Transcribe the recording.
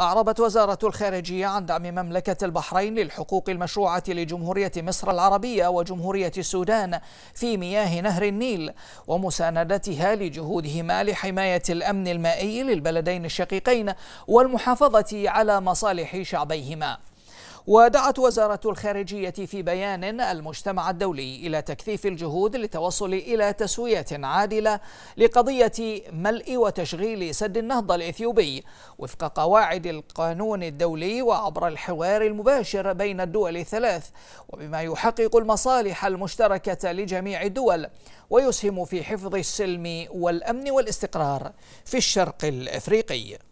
أعربت وزارة الخارجية عن دعم مملكة البحرين للحقوق المشروعة لجمهورية مصر العربية وجمهورية السودان في مياه نهر النيل ومساندتها لجهودهما لحماية الأمن المائي للبلدين الشقيقين والمحافظة على مصالح شعبيهما ودعت وزارة الخارجية في بيان المجتمع الدولي إلى تكثيف الجهود للتوصل إلى تسوية عادلة لقضية ملء وتشغيل سد النهضة الإثيوبي وفق قواعد القانون الدولي وعبر الحوار المباشر بين الدول الثلاث وبما يحقق المصالح المشتركة لجميع الدول ويسهم في حفظ السلم والأمن والاستقرار في الشرق الإفريقي